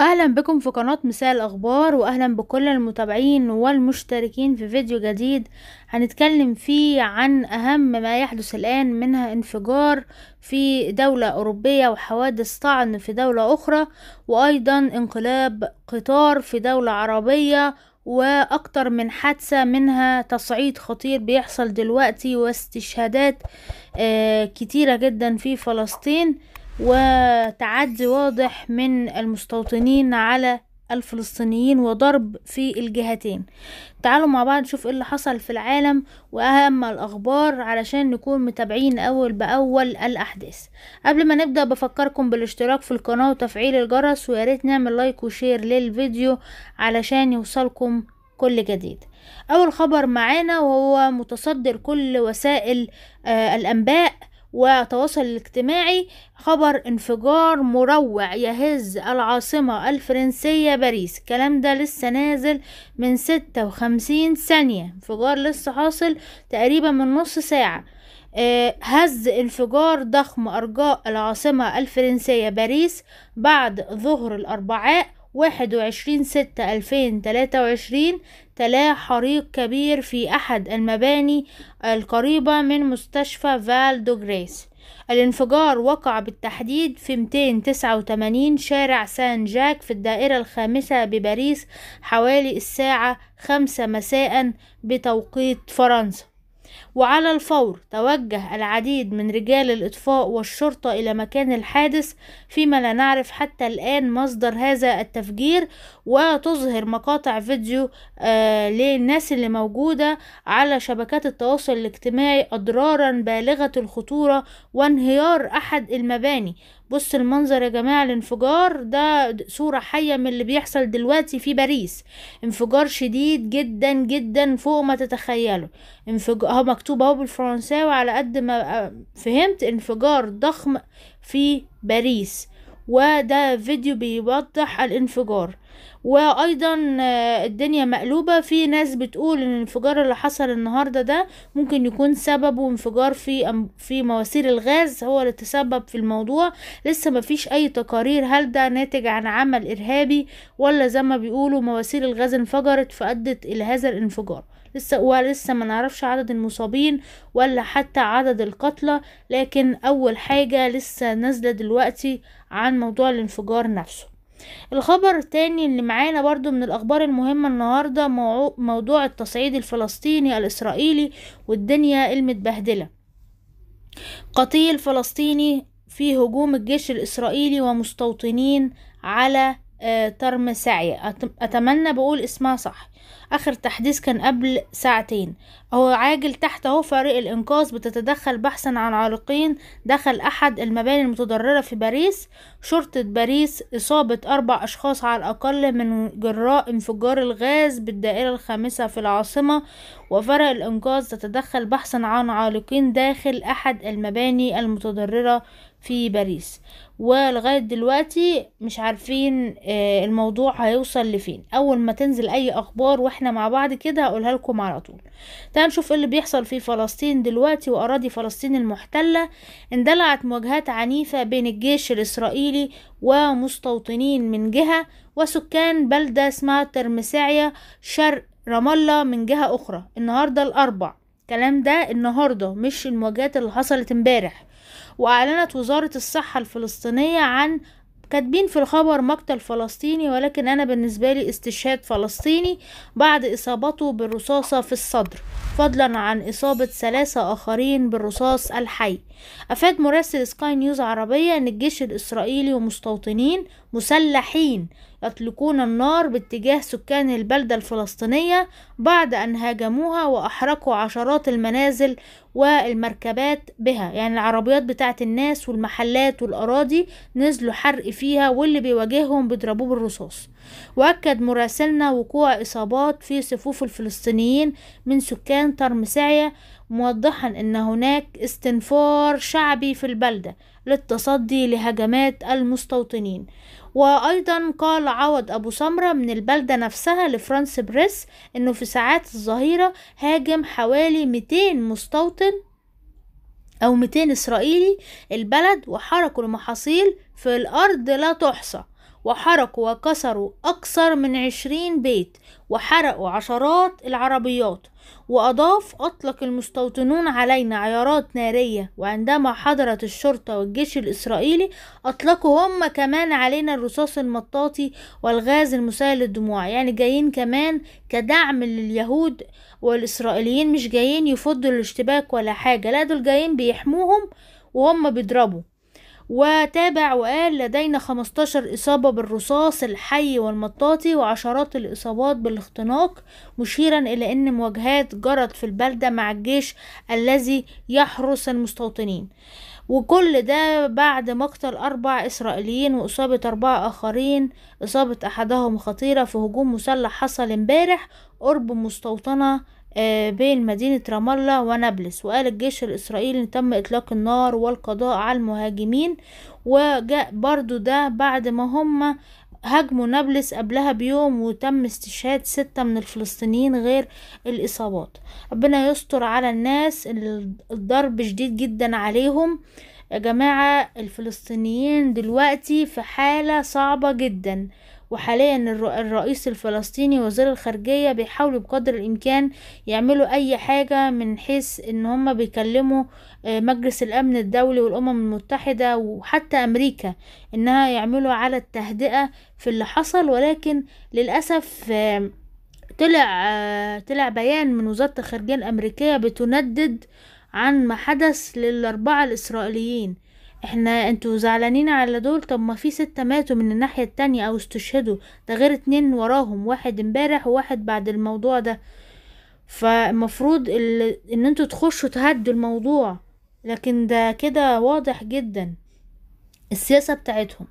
اهلا بكم في قناة مساء الاخبار واهلا بكل المتابعين والمشتركين في فيديو جديد هنتكلم فيه عن اهم ما يحدث الان منها انفجار في دولة اوروبية وحوادث طعن في دولة اخرى وايضا انقلاب قطار في دولة عربية واكتر من حادثة منها تصعيد خطير بيحصل دلوقتي واستشهادات آه، كتيرة جدا في فلسطين وتعدي واضح من المستوطنين على الفلسطينيين وضرب في الجهتين تعالوا مع بعض نشوف ايه اللي حصل في العالم واهم الاخبار علشان نكون متابعين اول باول الاحداث قبل ما نبدا بفكركم بالاشتراك في القناه وتفعيل الجرس ويا ريت نعمل لايك وشير للفيديو علشان يوصلكم كل جديد اول خبر معانا وهو متصدر كل وسائل آه الانباء وتواصل الاجتماعي خبر انفجار مروع يهز العاصمة الفرنسية باريس الكلام ده لسه نازل من ستة وخمسين ثانية انفجار لسه حاصل تقريبا من نص ساعة آه، هز انفجار ضخم أرجاء العاصمة الفرنسية باريس بعد ظهر الأربعاء واحد وعشرين ستة ألفين تلاتة وعشرين تلا حريق كبير في أحد المباني القريبة من مستشفى فالدو جريس الانفجار وقع بالتحديد في 289 شارع سان جاك في الدائرة الخامسة بباريس حوالي الساعة خمسة مساء بتوقيت فرنسا وعلى الفور توجه العديد من رجال الإطفاء والشرطة إلى مكان الحادث فيما لا نعرف حتى الآن مصدر هذا التفجير وتظهر مقاطع فيديو آه للناس اللي موجودة على شبكات التواصل الاجتماعي أضرارا بالغة الخطورة وانهيار أحد المباني بص المنظر يا جماعة الانفجار ده صورة حية من اللي بيحصل دلوقتي في باريس انفجار شديد جدا جدا فوق ما تتخيله انفجار اهو مكتوب اهو بالفرنساوي على قد ما آه، فهمت انفجار ضخم في باريس وده فيديو بيوضح الانفجار وايضا آه، الدنيا مقلوبة في ناس بتقول ان الانفجار اللي حصل النهاردة ده ممكن يكون سببه انفجار في في مواسير الغاز هو اللي تسبب في الموضوع لسه مفيش اي تقارير هل ده ناتج عن عمل ارهابي ولا زي ما بيقولوا مواسير الغاز انفجرت فادت الى هذا الانفجار لسه ولسه ما نعرفش عدد المصابين ولا حتى عدد القتلى لكن اول حاجة لسه نازلة دلوقتي عن موضوع الانفجار نفسه الخبر التاني اللي معانا برضو من الأخبار المهمة النهاردة موضوع التصعيد الفلسطيني الإسرائيلي والدنيا المتبهدلة قتيل فلسطيني في هجوم الجيش الإسرائيلي ومستوطنين على آه، ترم سعي أتمنى بقول اسمها صح آخر تحديث كان قبل ساعتين أهو عاجل تحت أهو فريق الإنقاذ بتتدخل بحثا عن عالقين دخل أحد المباني المتضررة في باريس شرطة باريس إصابة أربع أشخاص على الأقل من جراء انفجار الغاز بالدائرة الخامسة في العاصمة وفرق الإنقاذ تتدخل بحثا عن عالقين داخل أحد المباني المتضررة في باريس ولغاية دلوقتي مش عارفين آه، الموضوع هيوصل لفين اول ما تنزل اي اخبار واحنا مع بعض كده هقولها لكم على طول تعالوا نشوف إيه اللي بيحصل في فلسطين دلوقتي واراضي فلسطين المحتلة اندلعت مواجهات عنيفة بين الجيش الاسرائيلي ومستوطنين من جهة وسكان بلدة اسمها ترمساعية شرق رام الله من جهة اخرى النهاردة الاربع الكلام ده النهاردة مش المواجهات اللي حصلت امبارح وأعلنت وزارة الصحة الفلسطينية عن كاتبين في الخبر مقتل فلسطيني ولكن أنا بالنسبة لي استشهاد فلسطيني بعد إصابته بالرصاصة في الصدر فضلا عن إصابة ثلاثة آخرين بالرصاص الحي أفاد مراسل سكاي نيوز عربية أن الجيش الإسرائيلي ومستوطنين مسلحين يطلقون النار باتجاه سكان البلدة الفلسطينية بعد أن هاجموها وأحرقوا عشرات المنازل والمركبات بها يعني العربيات بتاعت الناس والمحلات والأراضي نزلوا حرق فيها واللي بيواجههم بيضربوه بالرصاص وأكد مراسلنا وقوع إصابات في صفوف الفلسطينيين من سكان ترمسعية موضحا أن هناك استنفار شعبي في البلدة للتصدي لهجمات المستوطنين وأيضا قال عوض أبو سمرة من البلدة نفسها لفرانس بريس أنه في ساعات الظهيرة هاجم حوالي 200 مستوطن أو 200 إسرائيلي البلد وحركوا المحاصيل في الأرض لا تحصى وحرقوا وكسروا أكثر من عشرين بيت وحرقوا عشرات العربيات وأضاف أطلق المستوطنون علينا عيارات نارية وعندما حضرت الشرطة والجيش الإسرائيلي أطلقوا هم كمان علينا الرصاص المطاطي والغاز المسيل للدموع يعني جايين كمان كدعم لليهود والإسرائيليين مش جايين يفضوا الاشتباك ولا حاجة لا دول جايين بيحموهم وهم بيضربوا وتابع وقال لدينا 15 إصابة بالرصاص الحي والمطاطي وعشرات الإصابات بالاختناق مشيرا إلى أن مواجهات جرت في البلدة مع الجيش الذي يحرس المستوطنين وكل ده بعد مقتل أربع إسرائيليين وإصابة أربعة آخرين إصابة أحدهم خطيرة في هجوم مسلح حصل امبارح قرب مستوطنة آه، بين مدينة رام الله ونابلس وقال الجيش الإسرائيلي إن تم إطلاق النار والقضاء على المهاجمين وجاء برضو ده بعد ما هم هاجموا نابلس قبلها بيوم وتم استشهاد ستة من الفلسطينيين غير الإصابات ربنا يستر على الناس الضرب شديد جدا عليهم يا جماعة الفلسطينيين دلوقتي في حالة صعبة جدا وحاليا الرئيس الفلسطيني وزير الخارجية بيحاولوا بقدر الإمكان يعملوا أي حاجة من حيث إن هما بيكلموا آه، مجلس الأمن الدولي والأمم المتحدة وحتى أمريكا إنها يعملوا على التهدئة في اللي حصل ولكن للأسف آه، طلع آه، طلع بيان من وزارة الخارجية الأمريكية بتندد عن ما حدث للأربعة الإسرائيليين احنا انتوا زعلانين على دول طب ما في ستة ماتوا من الناحية التانية او استشهدوا ده غير اتنين وراهم واحد امبارح وواحد بعد الموضوع ده فالمفروض ان انتوا تخشوا تهدوا الموضوع لكن ده كده واضح جدا السياسة بتاعتهم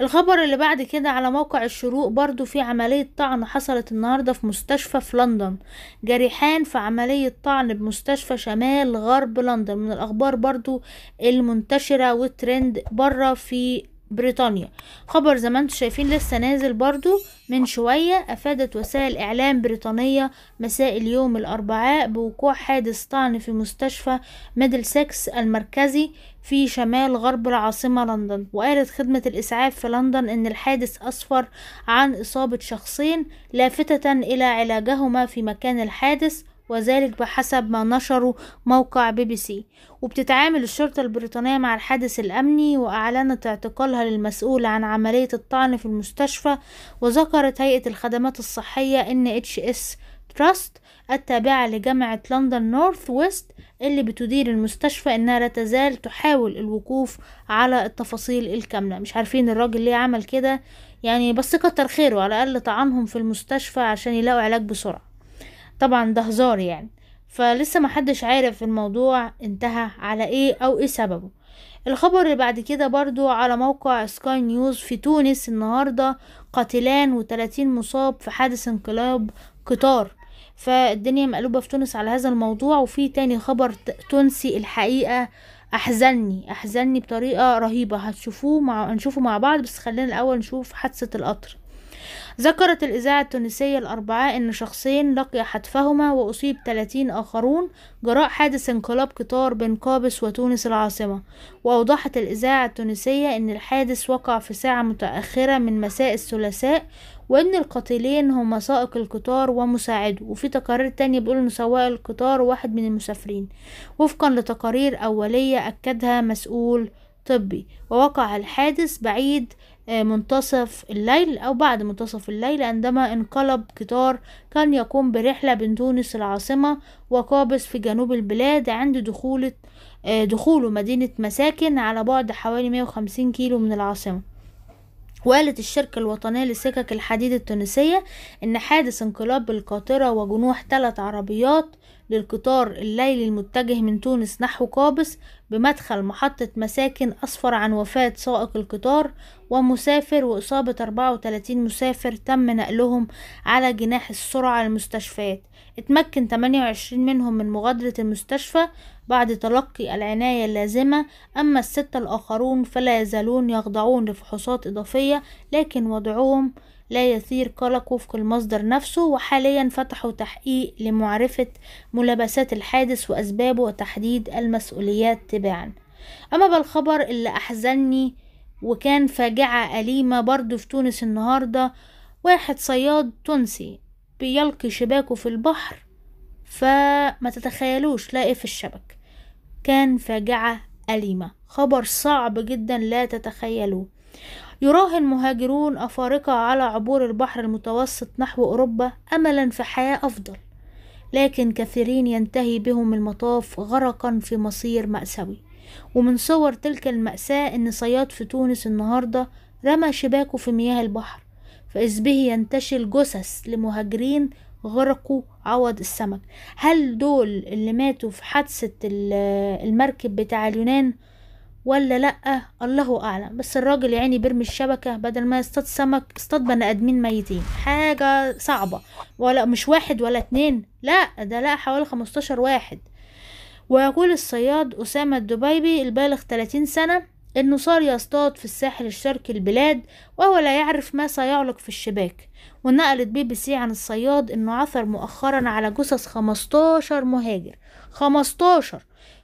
الخبر اللي بعد كده على موقع الشروق برضو في عملية طعن حصلت النهاردة في مستشفى في لندن جريحان في عملية طعن بمستشفى شمال غرب لندن من الأخبار برضو المنتشرة وترند برا في بريطانيا خبر زي ما انتم شايفين لسه نازل برضو من شوية أفادت وسائل إعلام بريطانية مساء اليوم الأربعاء بوقوع حادث طعن في مستشفى ميدل سكس المركزي في شمال غرب العاصمة لندن وقالت خدمة الإسعاف في لندن إن الحادث أسفر عن إصابة شخصين لافتة إلى علاجهما في مكان الحادث وذلك بحسب ما نشره موقع بي بي سي وبتتعامل الشرطة البريطانية مع الحادث الأمني وأعلنت اعتقالها للمسؤول عن عملية الطعن في المستشفى وذكرت هيئة الخدمات الصحية إن اتش اس تراست التابعة لجامعة لندن نورث ويست اللي بتدير المستشفى إنها لا تزال تحاول الوقوف على التفاصيل الكاملة مش عارفين الراجل ليه عمل كده يعني بس كتر خيره على الأقل طعنهم في المستشفى عشان يلاقوا علاج بسرعة طبعا ده هزار يعني فلسه محدش عارف الموضوع انتهى على ايه او ايه سببه الخبر اللي بعد كده برضو على موقع سكاي نيوز في تونس النهاردة قاتلان وتلاتين مصاب في حادث انقلاب قطار فالدنيا مقلوبة في تونس على هذا الموضوع وفي تاني خبر تونسي الحقيقة احزني احزني بطريقة رهيبة هتشوفوه مع هنشوفه مع بعض بس خلينا الاول نشوف حادثة القطر ذكرت الإذاعة التونسية الأربعاء أن شخصين لقي حتفهما وأصيب 30 آخرون جراء حادث انقلاب قطار بين قابس وتونس العاصمة وأوضحت الإذاعة التونسية أن الحادث وقع في ساعة متأخرة من مساء الثلاثاء وان القتيلين هما سائق القطار ومساعده وفي تقارير تانية بيقول ان سواق القطار واحد من المسافرين وفقا لتقارير اولية اكدها مسؤول طبي ووقع الحادث بعيد آه، منتصف الليل أو بعد منتصف الليل عندما انقلب قطار كان يقوم برحلة بين تونس العاصمة وقابس في جنوب البلاد عند دخول آه، دخوله مدينة مساكن على بعد حوالي 150 كيلو من العاصمة وقالت الشركة الوطنية لسكك الحديد التونسية إن حادث انقلاب القاطرة وجنوح ثلاث عربيات للقطار الليلي المتجه من تونس نحو قابس بمدخل محطة مساكن أسفر عن وفاة سائق القطار ومسافر وإصابة 34 مسافر تم نقلهم على جناح السرعة المستشفيات اتمكن 28 منهم من مغادرة المستشفى بعد تلقي العناية اللازمة أما الستة الآخرون فلا يزالون يخضعون لفحوصات إضافية لكن وضعهم لا يثير قلق وفق المصدر نفسه وحاليا فتحوا تحقيق لمعرفة ملابسات الحادث وأسبابه وتحديد المسؤوليات تباعا أما بالخبر اللي أحزني وكان فاجعة أليمة برضو في تونس النهاردة واحد صياد تونسي بيلقي شباكه في البحر فما تتخيلوش لاقي في الشبك كان فاجعة أليمة خبر صعب جدا لا تتخيلوه يراهن مهاجرون أفارقة على عبور البحر المتوسط نحو أوروبا أملا في حياة أفضل لكن كثيرين ينتهي بهم المطاف غرقا في مصير مأساوي ومن صور تلك المأساة إن صياد في تونس النهاردة رمى شباكه في مياه البحر فإذ به ينتشل جثث لمهاجرين غرقوا عوض السمك هل دول اللي ماتوا في حادثة المركب بتاع اليونان ولا لأ الله أعلم بس الراجل يعني بيرمي الشبكة بدل ما يصطاد سمك اصطاد بني آدمين ميتين حاجة صعبة ولا مش واحد ولا اتنين لأ ده لأ حوالي خمستاشر واحد ويقول الصياد أسامة الدبيبي البالغ 30 سنة إنه صار يصطاد في الساحل الشرقي البلاد وهو لا يعرف ما سيعلق في الشباك ونقلت بي بي سي عن الصياد إنه عثر مؤخرا على جثث 15 مهاجر 15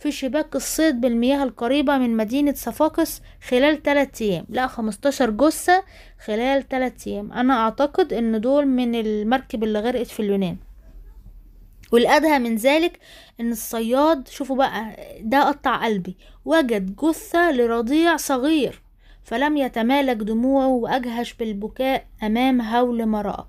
في شباك الصيد بالمياه القريبة من مدينة صفاقس خلال تلات أيام لا خمستاشر جثة خلال تلات أيام أنا أعتقد إن دول من المركب اللي غرقت في اليونان والأدهى من ذلك إن الصياد شوفوا بقى ده قطع قلبي وجد جثة لرضيع صغير فلم يتمالك دموعه وأجهش بالبكاء أمام هول ما رأى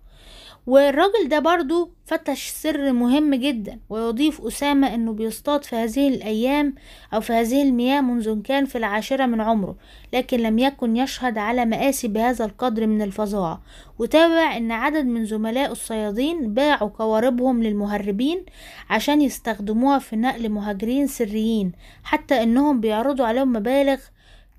والراجل ده برضو فتش سر مهم جدا ويضيف أسامة أنه بيصطاد في هذه الأيام أو في هذه المياه منذ كان في العاشرة من عمره لكن لم يكن يشهد على مآسي بهذا القدر من الفظاعة وتابع أن عدد من زملاء الصيادين باعوا قواربهم للمهربين عشان يستخدموها في نقل مهاجرين سريين حتى أنهم بيعرضوا عليهم مبالغ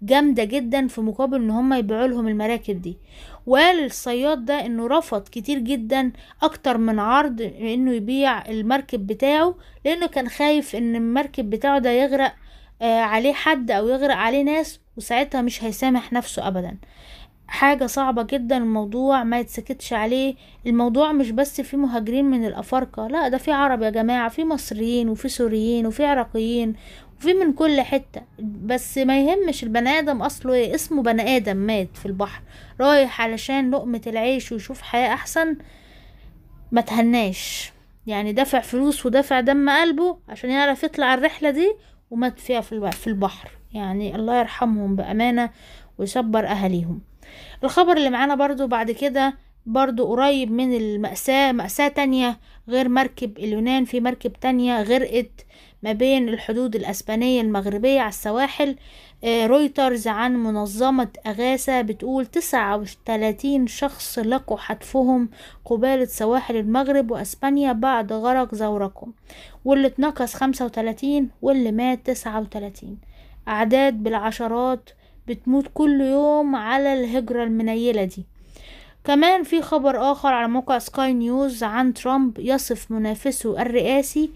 جامدة جدا في مقابل ان هم يبيعوا لهم المراكب دي وقال الصياد ده انه رفض كتير جدا اكتر من عرض انه يبيع المركب بتاعه لانه كان خايف ان المركب بتاعه ده يغرق آه عليه حد او يغرق عليه ناس وساعتها مش هيسامح نفسه ابدا حاجة صعبة جدا الموضوع ما يتسكتش عليه الموضوع مش بس في مهاجرين من الأفارقة لا ده في عرب يا جماعة في مصريين وفي سوريين وفي عراقيين في من كل حتة بس ما يهمش البني آدم أصله إيه اسمه بني آدم مات في البحر رايح علشان لقمة العيش ويشوف حياة أحسن ما تهناش يعني دفع فلوس ودفع دم قلبه عشان يعرف يطلع الرحلة دي ومات فيها في البحر يعني الله يرحمهم بأمانة ويصبر أهاليهم الخبر اللي معانا برضو بعد كده برضو قريب من المأساة مأساة تانية غير مركب اليونان في مركب تانية غرقت ما بين الحدود الأسبانية المغربية على السواحل آه، رويترز عن منظمة أغاثة بتقول تسعة وتلاتين شخص لقوا حتفهم قبالة سواحل المغرب وأسبانيا بعد غرق زورقهم واللي اتنقص خمسة وتلاتين واللي مات تسعة وتلاتين أعداد بالعشرات بتموت كل يوم على الهجرة المنيلة دي كمان في خبر آخر على موقع سكاي نيوز عن ترامب يصف منافسه الرئاسي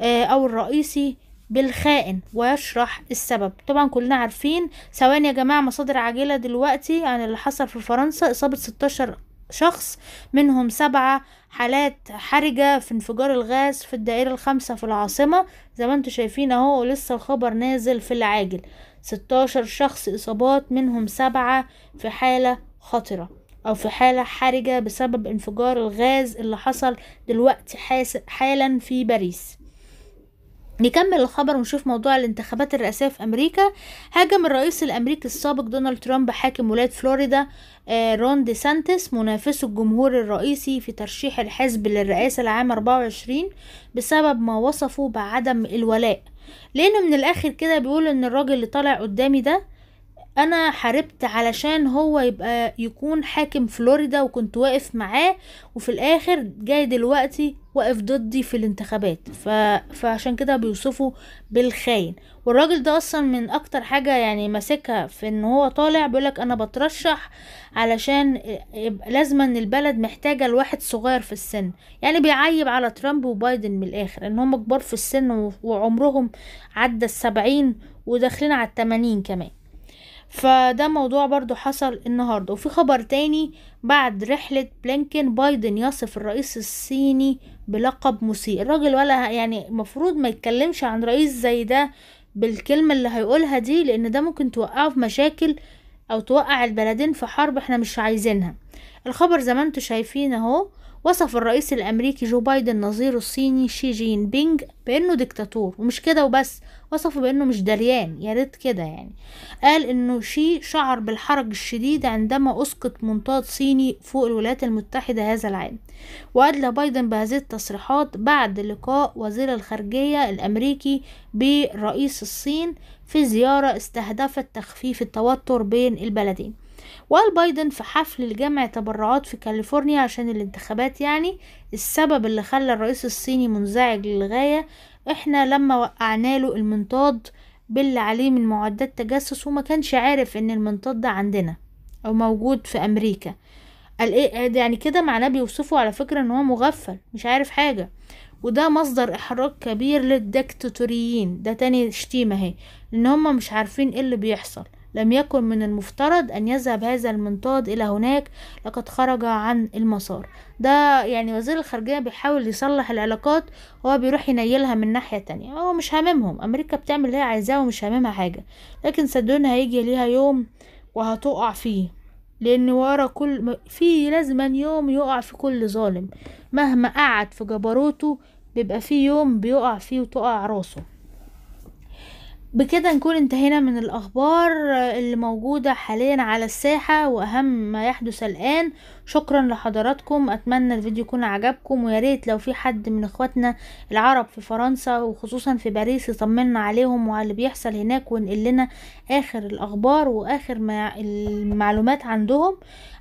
آه، أو الرئيسي بالخائن ويشرح السبب طبعا كلنا عارفين ثواني يا جماعة مصادر عاجلة دلوقتي عن اللي حصل في فرنسا إصابة 16 شخص منهم سبعة حالات حرجة في انفجار الغاز في الدائرة الخامسة في العاصمة زي ما انتوا شايفين اهو ولسه الخبر نازل في العاجل ستاشر شخص إصابات منهم سبعة في حالة خطرة أو في حالة حرجة بسبب انفجار الغاز اللي حصل دلوقتي حالا في باريس نكمل الخبر ونشوف موضوع الانتخابات الرئاسية في أمريكا هاجم الرئيس الأمريكي السابق دونالد ترامب حاكم ولاية فلوريدا آه، رون دي سانتس منافسه الجمهور الرئيسي في ترشيح الحزب للرئاسة العام 24 بسبب ما وصفه بعدم الولاء لأنه من الآخر كده بيقول إن الراجل اللي طالع قدامي ده انا حاربت علشان هو يبقى يكون حاكم فلوريدا وكنت واقف معاه وفي الاخر جاي دلوقتي واقف ضدي في الانتخابات ف... فعشان كده بيوصفه بالخاين والراجل ده اصلا من اكتر حاجه يعني ماسكها في ان هو طالع بيقولك انا بترشح علشان يبقى لازم ان البلد محتاجه لواحد صغير في السن يعني بيعيب على ترامب وبايدن من الاخر ان هم كبار في السن وعمرهم عدى السبعين وداخلين على التمانين كمان فده موضوع برضو حصل النهاردة وفي خبر تاني بعد رحلة بلينكن بايدن يصف الرئيس الصيني بلقب مسيء الراجل ولا يعني المفروض ما يتكلمش عن رئيس زي ده بالكلمة اللي هيقولها دي لأن ده ممكن توقعه في مشاكل أو توقع البلدين في حرب احنا مش عايزينها الخبر زي ما انتوا شايفين اهو وصف الرئيس الأمريكي جو بايدن نظيره الصيني شي جين بينج بأنه ديكتاتور ومش كده وبس وصفه بأنه مش دريان يا ريت كده يعني قال إنه شي شعر بالحرج الشديد عندما أسقط منطاد صيني فوق الولايات المتحدة هذا العام وأدلى بايدن بهذه التصريحات بعد لقاء وزير الخارجية الأمريكي برئيس الصين في زيارة استهدفت تخفيف التوتر بين البلدين وقال بايدن في حفل لجمع تبرعات في كاليفورنيا عشان الانتخابات يعني السبب اللي خلى الرئيس الصيني منزعج للغاية احنا لما وقعنا له المنطاد باللي عليه من معدات تجسس وما كانش عارف ان المنطاد ده عندنا او موجود في امريكا قال ايه يعني كده معناه بيوصفه على فكرة ان هو مغفل مش عارف حاجة وده مصدر احراج كبير للدكتاتوريين ده تاني شتيمة اهي ان هم مش عارفين ايه اللي بيحصل لم يكن من المفترض أن يذهب هذا المنطاد إلى هناك لقد خرج عن المسار ده يعني وزير الخارجية بيحاول يصلح العلاقات هو بيروح ينيلها من ناحية تانية هو مش هاممهم أمريكا بتعمل اللي هي عايزاه ومش هاممها حاجة لكن صدقوني هيجي ليها يوم وهتقع فيه لأن ورا كل في لازما يوم يقع في كل ظالم مهما قعد في جبروته بيبقى في يوم بيقع فيه وتقع راسه بكده نكون انتهينا من الأخبار اللي موجودة حاليا على الساحة وأهم ما يحدث الآن شكرا لحضراتكم أتمنى الفيديو يكون عجبكم وياريت لو في حد من إخواتنا العرب في فرنسا وخصوصا في باريس يطمنا عليهم وعلى اللي بيحصل هناك وينقل لنا آخر الأخبار وآخر ما المعلومات عندهم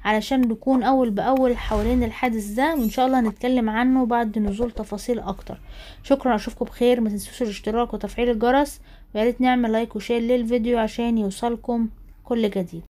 علشان نكون أول بأول حوالين الحادث ده وإن شاء الله هنتكلم عنه بعد نزول تفاصيل أكتر شكرا أشوفكم بخير ما تنسوش الاشتراك وتفعيل الجرس ريت نعمل لايك وشير للفيديو عشان يوصلكم كل جديد